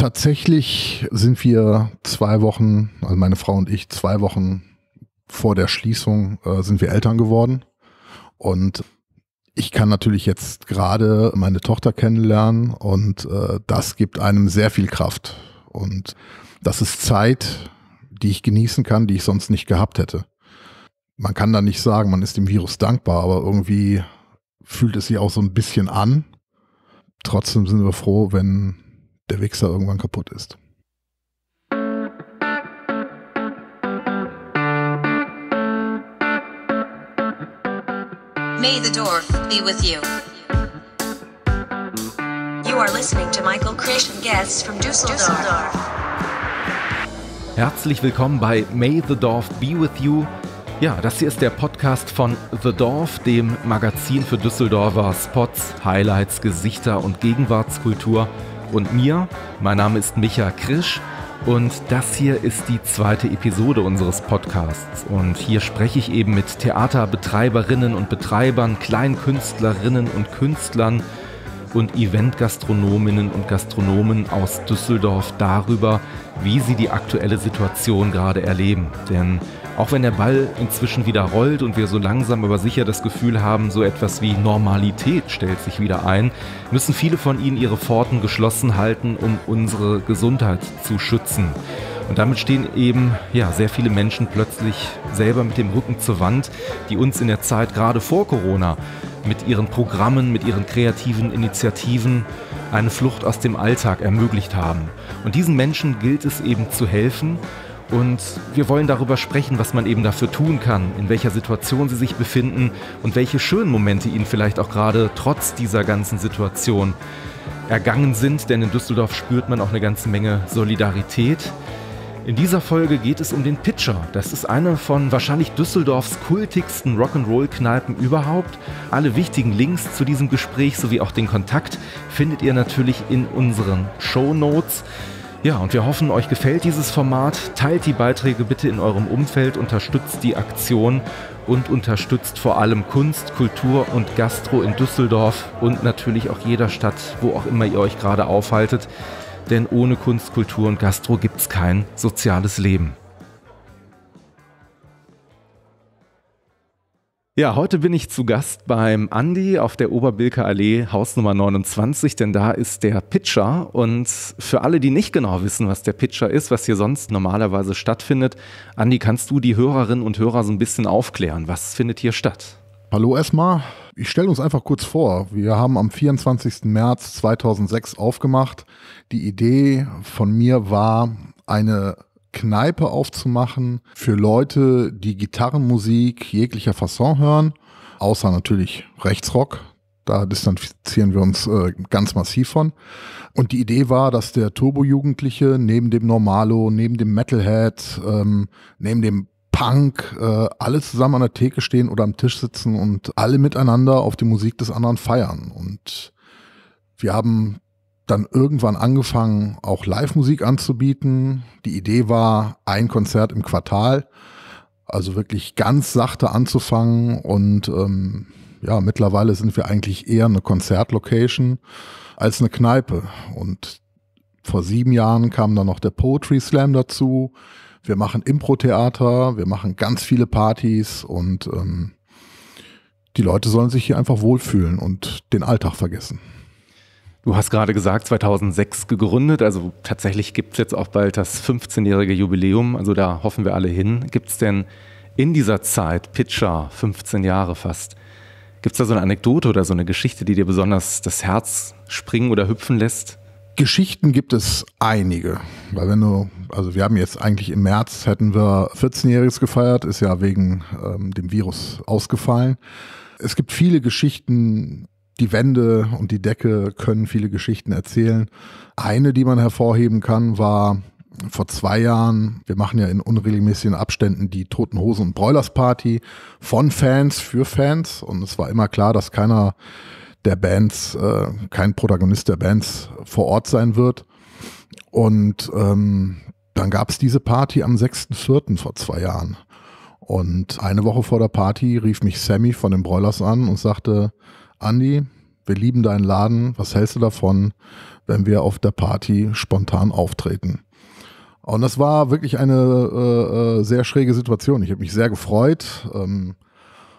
Tatsächlich sind wir zwei Wochen, also meine Frau und ich, zwei Wochen vor der Schließung äh, sind wir Eltern geworden. Und ich kann natürlich jetzt gerade meine Tochter kennenlernen und äh, das gibt einem sehr viel Kraft. Und das ist Zeit, die ich genießen kann, die ich sonst nicht gehabt hätte. Man kann da nicht sagen, man ist dem Virus dankbar, aber irgendwie fühlt es sich auch so ein bisschen an. Trotzdem sind wir froh, wenn der Wichser irgendwann kaputt ist. May the Dorf be with you. You are listening to Michael Christian Guests from Düsseldorf. Herzlich willkommen bei May the Dorf be with you. Ja, das hier ist der Podcast von The Dorf, dem Magazin für Düsseldorfer Spots, Highlights, Gesichter und Gegenwartskultur und mir. Mein Name ist Micha Krisch und das hier ist die zweite Episode unseres Podcasts. Und hier spreche ich eben mit Theaterbetreiberinnen und Betreibern, Kleinkünstlerinnen und Künstlern und Eventgastronominnen und Gastronomen aus Düsseldorf darüber, wie sie die aktuelle Situation gerade erleben. Denn auch wenn der Ball inzwischen wieder rollt und wir so langsam aber sicher das Gefühl haben, so etwas wie Normalität stellt sich wieder ein, müssen viele von ihnen ihre Pforten geschlossen halten, um unsere Gesundheit zu schützen. Und damit stehen eben ja, sehr viele Menschen plötzlich selber mit dem Rücken zur Wand, die uns in der Zeit gerade vor Corona mit ihren Programmen, mit ihren kreativen Initiativen eine Flucht aus dem Alltag ermöglicht haben. Und diesen Menschen gilt es eben zu helfen und wir wollen darüber sprechen, was man eben dafür tun kann, in welcher Situation sie sich befinden und welche schönen Momente ihnen vielleicht auch gerade trotz dieser ganzen Situation ergangen sind, denn in Düsseldorf spürt man auch eine ganze Menge Solidarität. In dieser Folge geht es um den Pitcher. Das ist eine von wahrscheinlich Düsseldorfs kultigsten Rock'n'Roll-Kneipen überhaupt. Alle wichtigen Links zu diesem Gespräch sowie auch den Kontakt findet ihr natürlich in unseren Show Notes. Ja, und wir hoffen, euch gefällt dieses Format. Teilt die Beiträge bitte in eurem Umfeld, unterstützt die Aktion und unterstützt vor allem Kunst, Kultur und Gastro in Düsseldorf und natürlich auch jeder Stadt, wo auch immer ihr euch gerade aufhaltet. Denn ohne Kunst, Kultur und Gastro gibt es kein soziales Leben. Ja, heute bin ich zu Gast beim Andi auf der Oberbilker Allee, Haus Nummer 29, denn da ist der Pitcher. Und für alle, die nicht genau wissen, was der Pitcher ist, was hier sonst normalerweise stattfindet, Andi, kannst du die Hörerinnen und Hörer so ein bisschen aufklären? Was findet hier statt? Hallo erstmal. Ich stelle uns einfach kurz vor. Wir haben am 24. März 2006 aufgemacht. Die Idee von mir war, eine Kneipe aufzumachen für Leute, die Gitarrenmusik jeglicher Fasson hören, außer natürlich Rechtsrock. Da distanzieren wir uns äh, ganz massiv von. Und die Idee war, dass der Turbo-Jugendliche neben dem Normalo, neben dem Metalhead, ähm, neben dem Punk, äh, alle zusammen an der Theke stehen oder am Tisch sitzen und alle miteinander auf die Musik des anderen feiern. Und wir haben dann irgendwann angefangen, auch Live-Musik anzubieten. Die Idee war, ein Konzert im Quartal, also wirklich ganz sachte anzufangen. Und ähm, ja, mittlerweile sind wir eigentlich eher eine Konzertlocation als eine Kneipe. Und vor sieben Jahren kam dann noch der Poetry Slam dazu. Wir machen Impro-Theater, wir machen ganz viele Partys und ähm, die Leute sollen sich hier einfach wohlfühlen und den Alltag vergessen. Du hast gerade gesagt, 2006 gegründet, also tatsächlich gibt es jetzt auch bald das 15-jährige Jubiläum, also da hoffen wir alle hin. Gibt es denn in dieser Zeit, Pitcher, 15 Jahre fast, gibt es da so eine Anekdote oder so eine Geschichte, die dir besonders das Herz springen oder hüpfen lässt? Geschichten gibt es einige, weil wenn du, also wir haben jetzt eigentlich im März hätten wir 14-Jähriges gefeiert, ist ja wegen ähm, dem Virus ausgefallen. Es gibt viele Geschichten die Wände und die Decke können viele Geschichten erzählen. Eine, die man hervorheben kann, war vor zwei Jahren, wir machen ja in unregelmäßigen Abständen die Toten Hosen und Broilers Party von Fans für Fans. Und es war immer klar, dass keiner der Bands, äh, kein Protagonist der Bands vor Ort sein wird. Und ähm, dann gab es diese Party am 6.4. vor zwei Jahren. Und eine Woche vor der Party rief mich Sammy von den Broilers an und sagte, Andi, wir lieben deinen Laden, was hältst du davon, wenn wir auf der Party spontan auftreten? Und das war wirklich eine äh, äh, sehr schräge Situation. Ich habe mich sehr gefreut. Ähm,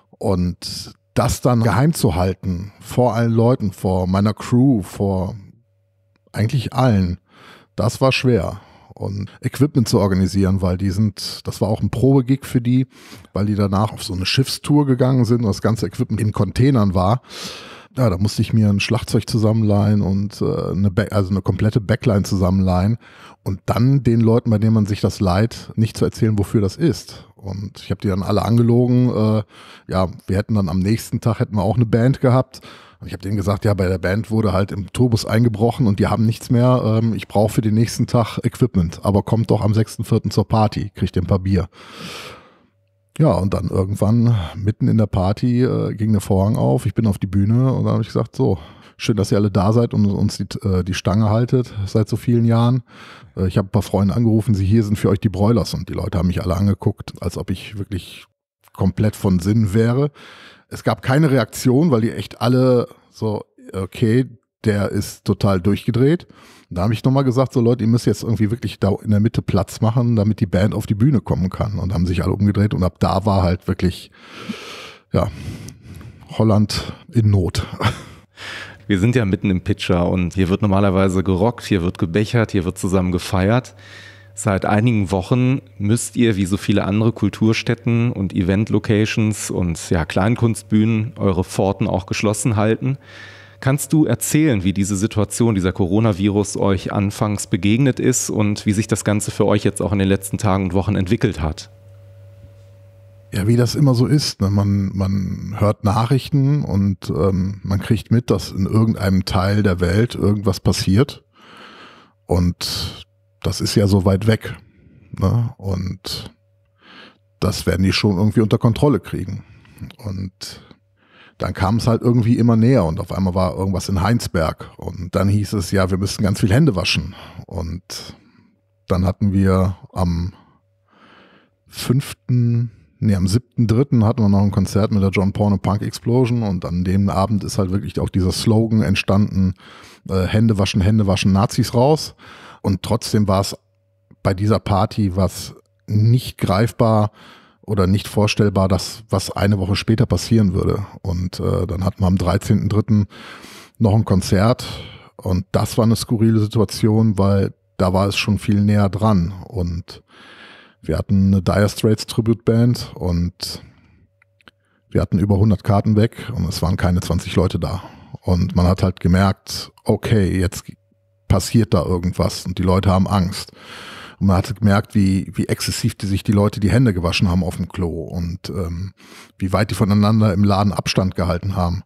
und das dann geheim zu halten vor allen Leuten, vor meiner Crew, vor eigentlich allen, das war schwer und Equipment zu organisieren, weil die sind, das war auch ein Probegig für die, weil die danach auf so eine Schiffstour gegangen sind und das ganze Equipment in Containern war. Ja, da musste ich mir ein Schlagzeug zusammenleihen und äh, eine Back also eine komplette Backline zusammenleihen und dann den Leuten, bei denen man sich das leiht, nicht zu erzählen, wofür das ist. Und ich habe die dann alle angelogen. Äh, ja, wir hätten dann am nächsten Tag hätten wir auch eine Band gehabt und ich habe denen gesagt, ja, bei der Band wurde halt im Turbus eingebrochen und die haben nichts mehr. Ähm, ich brauche für den nächsten Tag Equipment, aber kommt doch am 6.4. zur Party, kriegt ein paar Bier. Ja, und dann irgendwann mitten in der Party äh, ging der Vorhang auf. Ich bin auf die Bühne und dann habe ich gesagt, so, schön, dass ihr alle da seid und uns die, äh, die Stange haltet seit so vielen Jahren. Äh, ich habe ein paar Freunde angerufen, sie hier sind für euch die Broilers und die Leute haben mich alle angeguckt, als ob ich wirklich komplett von Sinn wäre. Es gab keine Reaktion, weil die echt alle so, okay, der ist total durchgedreht. Da habe ich nochmal gesagt, so Leute, ihr müsst jetzt irgendwie wirklich da in der Mitte Platz machen, damit die Band auf die Bühne kommen kann. Und haben sich alle umgedreht und ab da war halt wirklich, ja, Holland in Not. Wir sind ja mitten im Pitcher und hier wird normalerweise gerockt, hier wird gebechert, hier wird zusammen gefeiert. Seit einigen Wochen müsst ihr, wie so viele andere Kulturstätten und Event-Locations und ja, Kleinkunstbühnen, eure Pforten auch geschlossen halten. Kannst du erzählen, wie diese Situation, dieser Coronavirus euch anfangs begegnet ist und wie sich das Ganze für euch jetzt auch in den letzten Tagen und Wochen entwickelt hat? Ja, wie das immer so ist. Ne? Man, man hört Nachrichten und ähm, man kriegt mit, dass in irgendeinem Teil der Welt irgendwas passiert. Und das ist ja so weit weg. Ne? Und das werden die schon irgendwie unter Kontrolle kriegen. Und dann kam es halt irgendwie immer näher und auf einmal war irgendwas in Heinsberg. Und dann hieß es, ja, wir müssen ganz viel Hände waschen. Und dann hatten wir am fünften, nee, am siebten, hatten wir noch ein Konzert mit der John Porn und Punk Explosion und an dem Abend ist halt wirklich auch dieser Slogan entstanden, äh, Hände waschen, Hände waschen, Nazis raus. Und trotzdem war es bei dieser Party was nicht greifbar oder nicht vorstellbar, dass was eine Woche später passieren würde. Und äh, dann hatten wir am 13.3. noch ein Konzert und das war eine skurrile Situation, weil da war es schon viel näher dran. Und wir hatten eine Dire Straits Tribute Band und wir hatten über 100 Karten weg und es waren keine 20 Leute da. Und man hat halt gemerkt, okay, jetzt passiert da irgendwas und die Leute haben Angst. Und man hatte gemerkt, wie, wie exzessiv die sich die Leute die Hände gewaschen haben auf dem Klo und ähm, wie weit die voneinander im Laden Abstand gehalten haben.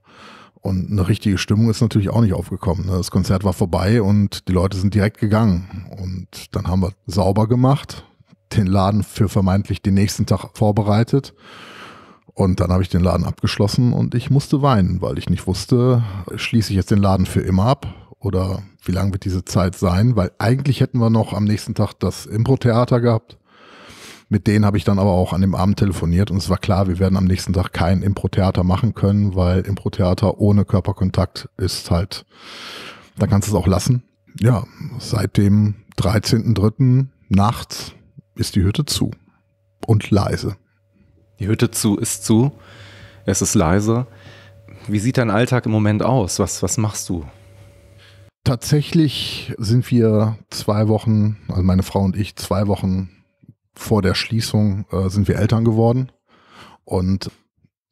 Und eine richtige Stimmung ist natürlich auch nicht aufgekommen. Ne? Das Konzert war vorbei und die Leute sind direkt gegangen. Und dann haben wir sauber gemacht, den Laden für vermeintlich den nächsten Tag vorbereitet. Und dann habe ich den Laden abgeschlossen und ich musste weinen, weil ich nicht wusste, schließe ich jetzt den Laden für immer ab oder wie lang wird diese Zeit sein, weil eigentlich hätten wir noch am nächsten Tag das Impro-Theater gehabt. Mit denen habe ich dann aber auch an dem Abend telefoniert und es war klar, wir werden am nächsten Tag kein Impro-Theater machen können, weil Impro-Theater ohne Körperkontakt ist halt, da kannst du es auch lassen. Ja, seit dem 13.03. nachts ist die Hütte zu und leise. Die Hütte zu ist zu, es ist leise. Wie sieht dein Alltag im Moment aus? Was, was machst du? tatsächlich sind wir zwei Wochen, also meine Frau und ich, zwei Wochen vor der Schließung äh, sind wir Eltern geworden. Und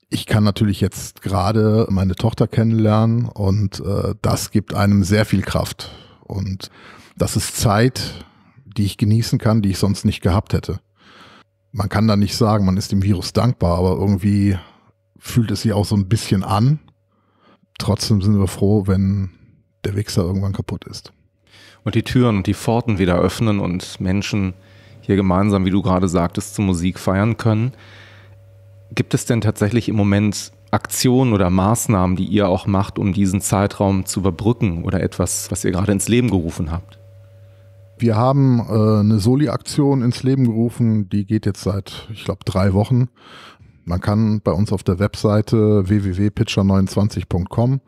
ich kann natürlich jetzt gerade meine Tochter kennenlernen und äh, das gibt einem sehr viel Kraft. Und das ist Zeit, die ich genießen kann, die ich sonst nicht gehabt hätte. Man kann da nicht sagen, man ist dem Virus dankbar, aber irgendwie fühlt es sich auch so ein bisschen an. Trotzdem sind wir froh, wenn der Wichser irgendwann kaputt ist. Und die Türen und die Pforten wieder öffnen und Menschen hier gemeinsam, wie du gerade sagtest, zur Musik feiern können. Gibt es denn tatsächlich im Moment Aktionen oder Maßnahmen, die ihr auch macht, um diesen Zeitraum zu überbrücken oder etwas, was ihr gerade ins Leben gerufen habt? Wir haben äh, eine Soli-Aktion ins Leben gerufen, die geht jetzt seit, ich glaube, drei Wochen. Man kann bei uns auf der Webseite www.pitcher29.com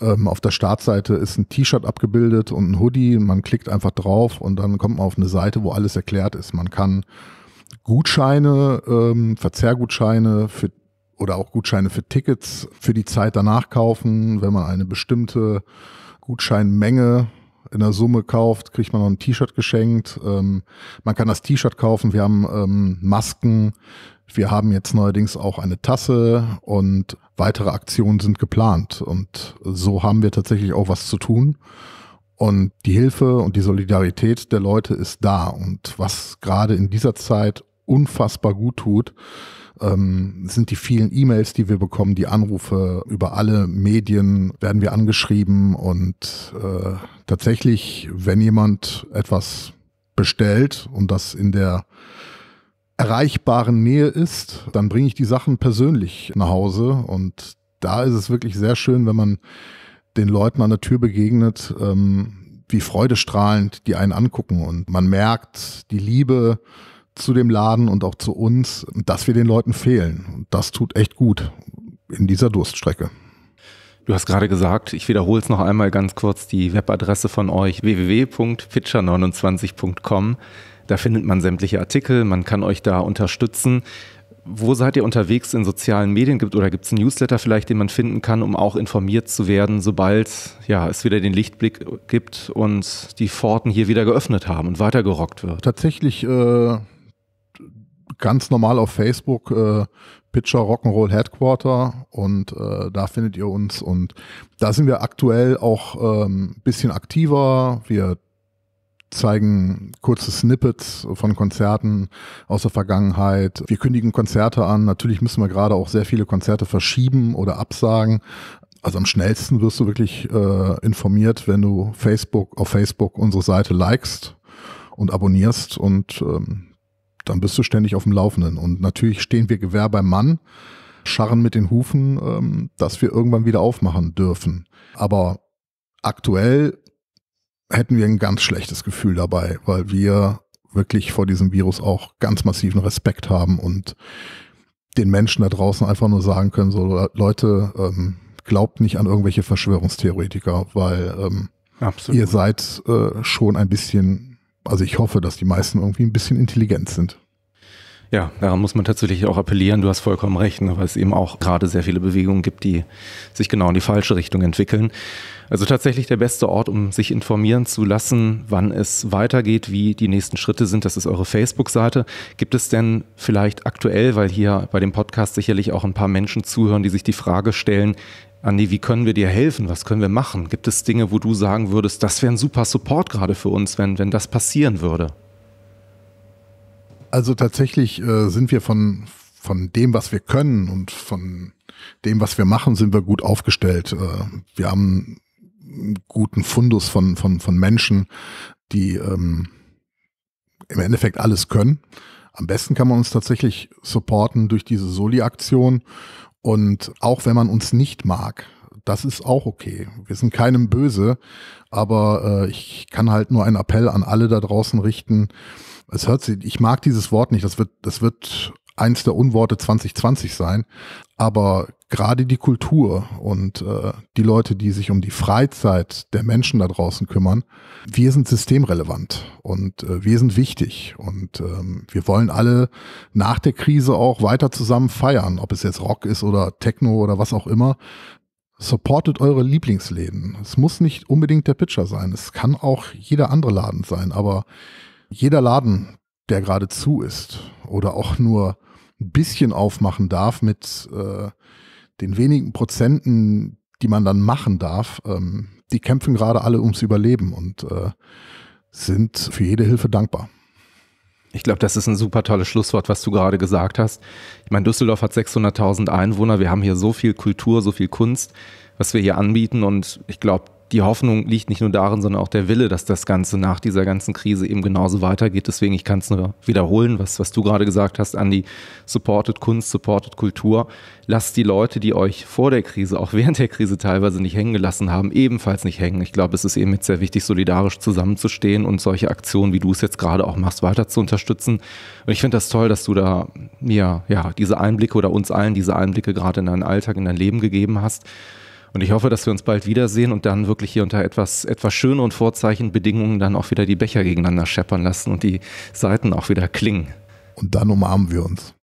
ähm, auf der Startseite ist ein T-Shirt abgebildet und ein Hoodie. Man klickt einfach drauf und dann kommt man auf eine Seite, wo alles erklärt ist. Man kann Gutscheine, ähm, Verzehrgutscheine für oder auch Gutscheine für Tickets für die Zeit danach kaufen. Wenn man eine bestimmte Gutscheinmenge in der Summe kauft, kriegt man noch ein T-Shirt geschenkt. Ähm, man kann das T-Shirt kaufen. Wir haben ähm, Masken, wir haben jetzt neuerdings auch eine Tasse und weitere Aktionen sind geplant. Und so haben wir tatsächlich auch was zu tun. Und die Hilfe und die Solidarität der Leute ist da. Und was gerade in dieser Zeit unfassbar gut tut, ähm, sind die vielen E-Mails, die wir bekommen, die Anrufe über alle Medien werden wir angeschrieben und äh, tatsächlich, wenn jemand etwas bestellt und das in der erreichbaren Nähe ist, dann bringe ich die Sachen persönlich nach Hause. Und da ist es wirklich sehr schön, wenn man den Leuten an der Tür begegnet, ähm, wie freudestrahlend die einen angucken. Und man merkt die Liebe zu dem Laden und auch zu uns, dass wir den Leuten fehlen. Und das tut echt gut in dieser Durststrecke. Du hast gerade gesagt, ich wiederhole es noch einmal ganz kurz, die Webadresse von euch www.pitcher29.com. Da findet man sämtliche Artikel, man kann euch da unterstützen. Wo seid ihr unterwegs in sozialen Medien? Gibt oder gibt es einen Newsletter vielleicht, den man finden kann, um auch informiert zu werden, sobald ja, es wieder den Lichtblick gibt und die Pforten hier wieder geöffnet haben und weitergerockt wird? Tatsächlich äh, ganz normal auf Facebook äh, Pitcher Rock'n'Roll Headquarter und äh, da findet ihr uns und da sind wir aktuell auch ein ähm, bisschen aktiver. Wir zeigen kurze Snippets von Konzerten aus der Vergangenheit. Wir kündigen Konzerte an. Natürlich müssen wir gerade auch sehr viele Konzerte verschieben oder absagen. Also am schnellsten wirst du wirklich äh, informiert, wenn du Facebook auf Facebook unsere Seite likest und abonnierst und ähm, dann bist du ständig auf dem Laufenden. Und natürlich stehen wir Gewehr beim Mann, scharren mit den Hufen, ähm, dass wir irgendwann wieder aufmachen dürfen. Aber aktuell hätten wir ein ganz schlechtes Gefühl dabei, weil wir wirklich vor diesem Virus auch ganz massiven Respekt haben und den Menschen da draußen einfach nur sagen können, so Leute, ähm, glaubt nicht an irgendwelche Verschwörungstheoretiker, weil ähm, ihr seid äh, schon ein bisschen, also ich hoffe, dass die meisten irgendwie ein bisschen intelligent sind. Ja, daran muss man tatsächlich auch appellieren. Du hast vollkommen recht, ne, weil es eben auch gerade sehr viele Bewegungen gibt, die sich genau in die falsche Richtung entwickeln. Also tatsächlich der beste Ort, um sich informieren zu lassen, wann es weitergeht, wie die nächsten Schritte sind, das ist eure Facebook-Seite. Gibt es denn vielleicht aktuell, weil hier bei dem Podcast sicherlich auch ein paar Menschen zuhören, die sich die Frage stellen, Andi, wie können wir dir helfen? Was können wir machen? Gibt es Dinge, wo du sagen würdest, das wäre ein super Support gerade für uns, wenn, wenn das passieren würde? also tatsächlich äh, sind wir von, von dem, was wir können und von dem, was wir machen, sind wir gut aufgestellt. Äh, wir haben einen guten Fundus von, von, von Menschen, die ähm, im Endeffekt alles können. Am besten kann man uns tatsächlich supporten durch diese Soli-Aktion. Und auch wenn man uns nicht mag, das ist auch okay. Wir sind keinem böse, aber äh, ich kann halt nur einen Appell an alle da draußen richten. Es hört sich, ich mag dieses Wort nicht, das wird, das wird eins der Unworte 2020 sein, aber gerade die Kultur und äh, die Leute, die sich um die Freizeit der Menschen da draußen kümmern, wir sind systemrelevant und äh, wir sind wichtig und ähm, wir wollen alle nach der Krise auch weiter zusammen feiern, ob es jetzt Rock ist oder Techno oder was auch immer supportet eure Lieblingsläden. Es muss nicht unbedingt der Pitcher sein. Es kann auch jeder andere Laden sein, aber jeder Laden, der gerade zu ist oder auch nur ein bisschen aufmachen darf mit äh, den wenigen Prozenten, die man dann machen darf, ähm, die kämpfen gerade alle ums Überleben und äh, sind für jede Hilfe dankbar. Ich glaube, das ist ein super tolles Schlusswort, was du gerade gesagt hast. Ich meine, Düsseldorf hat 600.000 Einwohner. Wir haben hier so viel Kultur, so viel Kunst, was wir hier anbieten. Und ich glaube, die Hoffnung liegt nicht nur darin, sondern auch der Wille, dass das Ganze nach dieser ganzen Krise eben genauso weitergeht. Deswegen, ich kann es nur wiederholen, was, was du gerade gesagt hast, Andi. Supportet Kunst, supportet Kultur. Lasst die Leute, die euch vor der Krise, auch während der Krise teilweise nicht hängen gelassen haben, ebenfalls nicht hängen. Ich glaube, es ist eben jetzt sehr wichtig, solidarisch zusammenzustehen und solche Aktionen, wie du es jetzt gerade auch machst, weiter zu unterstützen. Und ich finde das toll, dass du da mir, ja, ja, diese Einblicke oder uns allen diese Einblicke gerade in deinen Alltag, in dein Leben gegeben hast. Und ich hoffe, dass wir uns bald wiedersehen und dann wirklich hier unter etwas, etwas schöneren Vorzeichen Bedingungen dann auch wieder die Becher gegeneinander scheppern lassen und die Seiten auch wieder klingen. Und dann umarmen wir uns.